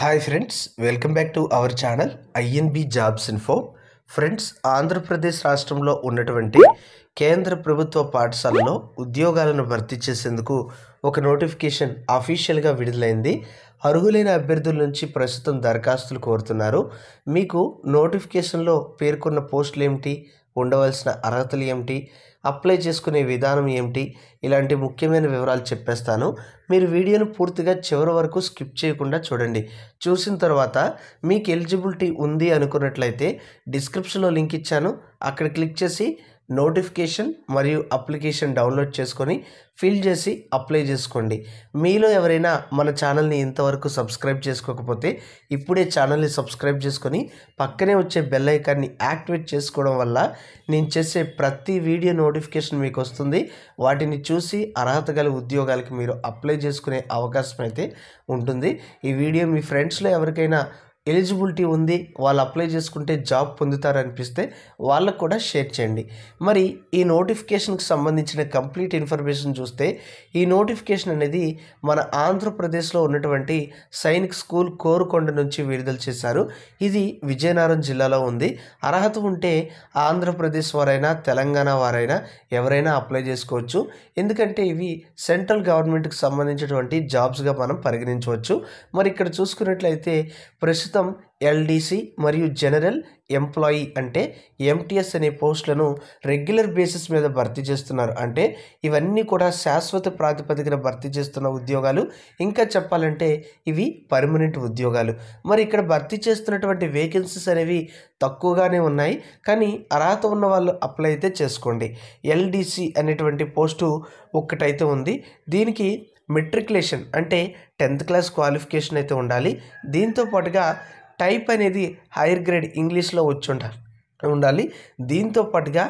hi friends welcome back to our channel INB jobs info friends Andhra Pradesh రాష్ట్రంలో ఉన్నటువంటి కేంద్ర ప్రభుత్వ పాఠశాలలో ఉద్యోగాలను భర్తీ చేసేందుకు ఒక నోటిఫికేషన్ అఫీషియల్గా విడుదలైంది అర్హులైన అభ్యర్థుల నుంచి ప్రస్తుతం దరఖాస్తులు కోరుతున్నారు మీకు నోటిఫికేషన్లో పేర్కొన్న పోస్టులు ఏమిటి ఉండవలసిన అర్హతలు ఏమిటి అప్లై చేసుకునే విధానం ఏమిటి ఇలాంటి ముఖ్యమైన వివరాలు చెప్పేస్తాను మీరు వీడియోను పూర్తిగా చివరి వరకు స్కిప్ చేయకుండా చూడండి చూసిన తర్వాత మీకు ఎలిజిబిలిటీ ఉంది అనుకున్నట్లయితే డిస్క్రిప్షన్లో లింక్ ఇచ్చాను అక్కడ క్లిక్ చేసి నోటిఫికేషన్ మరియు అప్లికేషన్ డౌన్లోడ్ చేసుకొని ఫిల్ చేసి అప్లై చేసుకోండి మీలో ఎవరైనా మన ఛానల్ని ఇంతవరకు సబ్స్క్రైబ్ చేసుకోకపోతే ఇప్పుడే ఛానల్ని సబ్స్క్రైబ్ చేసుకొని పక్కనే వచ్చే బెల్ ఐకాన్ని యాక్టివేట్ చేసుకోవడం వల్ల నేను చేసే ప్రతి వీడియో నోటిఫికేషన్ మీకు వస్తుంది వాటిని చూసి అర్హత గల ఉద్యోగాలకు మీరు అప్లై చేసుకునే అవకాశం అయితే ఉంటుంది ఈ వీడియో మీ ఫ్రెండ్స్లో ఎవరికైనా ఎలిజిబిలిటీ ఉంది వాళ్ళు అప్లై చేసుకుంటే జాబ్ పొందుతారనిపిస్తే వాళ్ళకు కూడా షేర్ చేయండి మరి ఈ నోటిఫికేషన్కి సంబంధించిన కంప్లీట్ ఇన్ఫర్మేషన్ చూస్తే ఈ నోటిఫికేషన్ అనేది మన ఆంధ్రప్రదేశ్లో ఉన్నటువంటి సైనిక్ స్కూల్ కోరుకొండ నుంచి విడుదల చేశారు ఇది విజయనగరం జిల్లాలో ఉంది అర్హత ఉంటే ఆంధ్రప్రదేశ్ వారైనా తెలంగాణ వారైనా ఎవరైనా అప్లై చేసుకోవచ్చు ఎందుకంటే ఇవి సెంట్రల్ గవర్నమెంట్కి సంబంధించినటువంటి జాబ్స్గా మనం పరిగణించవచ్చు మరి ఇక్కడ చూసుకున్నట్లయితే ప్రస్తుతం ప్రస్తుతం ఎల్డీసీ మరియు జనరల్ ఎంప్లాయీ అంటే ఎంటీఎస్ అనే పోస్టులను రెగ్యులర్ బేసిస్ మీద భర్తీ చేస్తున్నారు అంటే ఇవన్నీ కూడా శాశ్వత ప్రాతిపదికన భర్తీ చేస్తున్న ఉద్యోగాలు ఇంకా చెప్పాలంటే ఇవి పర్మనెంట్ ఉద్యోగాలు మరి ఇక్కడ భర్తీ చేస్తున్నటువంటి వేకెన్సీస్ అనేవి తక్కువగానే ఉన్నాయి కానీ అర్హత ఉన్న వాళ్ళు అప్లై అయితే చేసుకోండి ఎల్డీసీ అనేటువంటి పోస్టు ఒక్కటైతే ఉంది దీనికి మెట్రికులేషన్ అంటే టెన్త్ క్లాస్ క్వాలిఫికేషన్ అయితే ఉండాలి దీంతో పాటుగా టైప్ అనేది హైయర్ గ్రేడ్ ఇంగ్లీష్లో వచ్చి ఉండాలి ఉండాలి దీంతో పాటుగా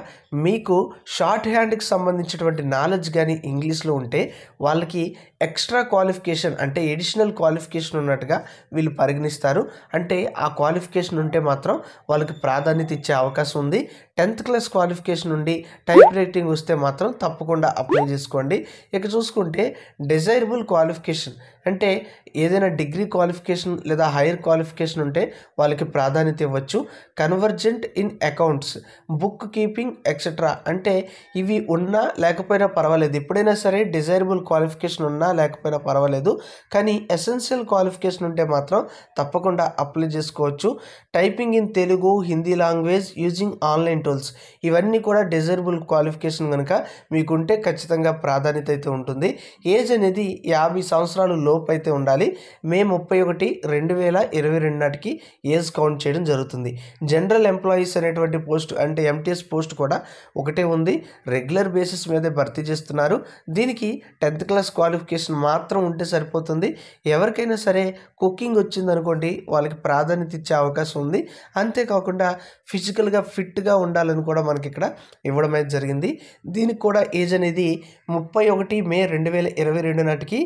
మీకు షార్ట్ హ్యాండ్కి సంబంధించినటువంటి నాలెడ్జ్ కానీ ఇంగ్లీష్లో ఉంటే వాళ్ళకి ఎక్స్ట్రా క్వాలిఫికేషన్ అంటే ఎడిషనల్ క్వాలిఫికేషన్ ఉన్నట్టుగా వీళ్ళు పరిగణిస్తారు అంటే ఆ క్వాలిఫికేషన్ ఉంటే మాత్రం వాళ్ళకి ప్రాధాన్యత ఇచ్చే అవకాశం ఉంది టెన్త్ క్లాస్ క్వాలిఫికేషన్ నుండి టైప్ రైటింగ్ వస్తే మాత్రం తప్పకుండా అప్లై చేసుకోండి ఇక చూసుకుంటే డిజైరబుల్ క్వాలిఫికేషన్ అంటే ఏదైనా డిగ్రీ క్వాలిఫికేషన్ లేదా హైయర్ క్వాలిఫికేషన్ ఉంటే వాళ్ళకి ప్రాధాన్యత ఇవ్వచ్చు conversant in accounts bookkeeping etcetera అంటే ఇవి ఉన్నా లేకపోయినా పర్వాలేదు ఎప్పుడైనా సరే డిజైరబుల్ క్వాలిఫికేషన్ ఉన్నా లేకపోయినా పర్వాలేదు కానీ ఎసెన్షియల్ క్వాలిఫికేషన్ ఉంటే మాత్రం తప్పకుండా అప్లై చేసుకోవచ్చు typing in Telugu Hindi language using online tools ఇవన్నీ కూడా డిజైరబుల్ క్వాలిఫికేషన్ కనుక మీకుంటే ఖచ్చితంగా ప్రాధాన్యత అయితే ఉంటుంది ఏజ్ అనేది యాభై సంవత్సరాలు లోపు అయితే ఉండాలి మే ముప్పై ఒకటి రెండు వేల ఇరవై రెండు నాటికి ఏజ్ కౌంట్ చేయడం జరుగుతుంది జనరల్ ఎంప్లాయీస్ అనేటువంటి పోస్ట్ అంటే ఎంటీఎస్ పోస్ట్ కూడా ఒకటే ఉంది రెగ్యులర్ బేసిస్ మీదే భర్తీ చేస్తున్నారు దీనికి టెన్త్ క్లాస్ క్వాలిఫికేషన్ మాత్రం ఉంటే సరిపోతుంది ఎవరికైనా సరే కుకింగ్ వచ్చిందనుకోండి వాళ్ళకి ప్రాధాన్యత ఇచ్చే అవకాశం ఉంది అంతేకాకుండా ఫిజికల్గా ఫిట్గా ఉండాలని కూడా మనకి ఇక్కడ ఇవ్వడం అయితే జరిగింది దీనికి కూడా ఏజ్ అనేది ముప్పై ఒకటి మే రెండు వేల ఇరవై రెండు నాటికి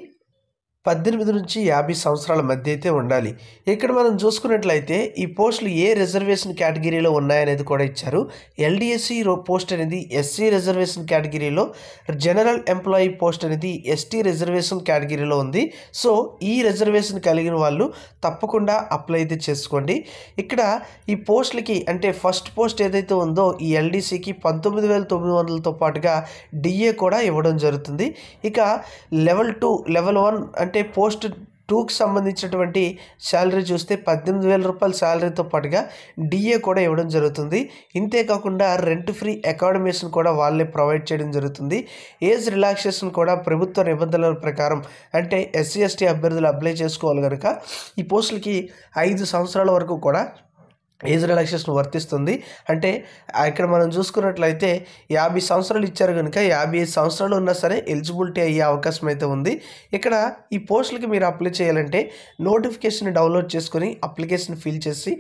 పద్దెనిమిది నుంచి యాభై సంవత్సరాల మధ్య అయితే ఉండాలి ఇక్కడ మనం చూసుకున్నట్లయితే ఈ పోస్టులు ఏ రిజర్వేషన్ కేటగిరీలో ఉన్నాయనేది కూడా ఇచ్చారు ఎల్డిఎస్సి పోస్ట్ అనేది ఎస్సీ రిజర్వేషన్ కేటగిరీలో జనరల్ ఎంప్లాయీ పోస్ట్ అనేది ఎస్టీ రిజర్వేషన్ కేటగిరీలో ఉంది సో ఈ రిజర్వేషన్ కలిగిన వాళ్ళు తప్పకుండా అప్లై అయితే చేసుకోండి ఇక్కడ ఈ పోస్టులకి అంటే ఫస్ట్ పోస్ట్ ఏదైతే ఉందో ఈ ఎల్డిసికి పంతొమ్మిది వేల తొమ్మిది వందలతో పాటుగా డిఏ కూడా ఇవ్వడం జరుగుతుంది ఇక లెవెల్ టూ లెవెల్ వన్ అంటే అంటే పోస్ట్ టూకి సంబంధించినటువంటి శాలరీ చూస్తే పద్దెనిమిది వేల రూపాయల శాలరీతో పాటుగా డిఏ కూడా ఇవ్వడం జరుగుతుంది ఇంతే కాకుండా రెంట్ ఫ్రీ అకామిడేషన్ కూడా వాళ్ళే ప్రొవైడ్ చేయడం జరుగుతుంది ఏజ్ రిలాక్సేషన్ కూడా ప్రభుత్వ నిబంధనల ప్రకారం అంటే ఎస్సీ ఎస్టీ అభ్యర్థులు అప్లై చేసుకోవాలి కనుక ఈ పోస్టులకి ఐదు సంవత్సరాల వరకు కూడా ఏజ్ రిలాక్సేషన్ వర్తిస్తుంది అంటే ఇక్కడ మనం చూసుకున్నట్లయితే యాభై సంవత్సరాలు ఇచ్చారు కనుక యాభై ఐదు సంవత్సరాలు ఉన్నా సరే ఎలిజిబిలిటీ అయ్యే అవకాశం అయితే ఉంది ఇక్కడ ఈ పోస్టులకి మీరు అప్లై చేయాలంటే నోటిఫికేషన్ డౌన్లోడ్ చేసుకొని అప్లికేషన్ ఫిల్ చేసి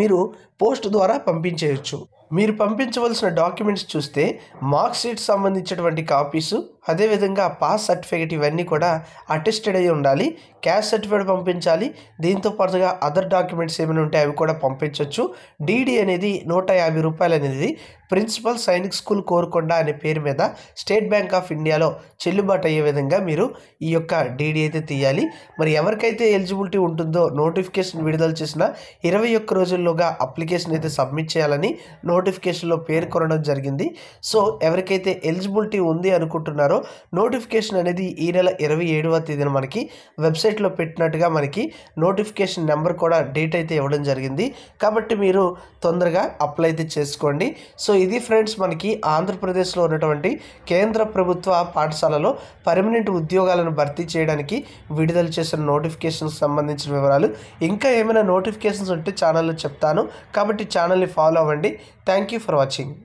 మీరు పోస్ట్ ద్వారా పంపించేయచ్చు మీరు పంపించవలసిన డాక్యుమెంట్స్ చూస్తే మార్క్షీట్ సంబంధించినటువంటి కాపీసు అదేవిధంగా పాస్ సర్టిఫికేట్ ఇవన్నీ కూడా అటెస్టెడ్ అయి ఉండాలి క్యాష్ సర్టిఫికేట్ పంపించాలి దీంతో పాటుగా అదర్ డాక్యుమెంట్స్ ఏమైనా ఉంటే అవి కూడా పంపించవచ్చు డీడీ అనేది నూట యాభై రూపాయలు అనేది ప్రిన్సిపల్ సైనిక్ స్కూల్ కోరుకొండ అనే పేరు మీద స్టేట్ బ్యాంక్ ఆఫ్ ఇండియాలో చెల్లుబాటు అయ్యే విధంగా మీరు ఈ యొక్క డీడీ అయితే తీయాలి మరి ఎవరికైతే ఎలిజిబిలిటీ ఉంటుందో నోటిఫికేషన్ విడుదల చేసిన ఇరవై ఒక్క రోజుల్లోగా అప్లికేషన్ అయితే సబ్మిట్ చేయాలని నోటిఫికేషన్లో పేర్కొనడం జరిగింది సో ఎవరికైతే ఎలిజిబిలిటీ ఉంది అనుకుంటున్నారో నోటిఫికేషన్ అనేది ఈ నెల ఇరవై ఏడవ తేదీన మనకి వెబ్సైట్లో పెట్టినట్టుగా మనకి నోటిఫికేషన్ నెంబర్ కూడా డేట్ అయితే ఇవ్వడం జరిగింది కాబట్టి మీరు తొందరగా అప్లై అయితే చేసుకోండి సో ఇది ఫ్రెండ్స్ మనకి ఆంధ్రప్రదేశ్లో ఉన్నటువంటి కేంద్ర ప్రభుత్వ పాఠశాలలో పర్మనెంట్ ఉద్యోగాలను భర్తీ చేయడానికి విడుదల చేసిన నోటిఫికేషన్కి సంబంధించిన వివరాలు ఇంకా ఏమైనా నోటిఫికేషన్స్ ఉంటే ఛానల్లో చెప్తాను కాబట్టి ఛానల్ని ఫాలో అవ్వండి థ్యాంక్ యూ ఫర్ వాచింగ్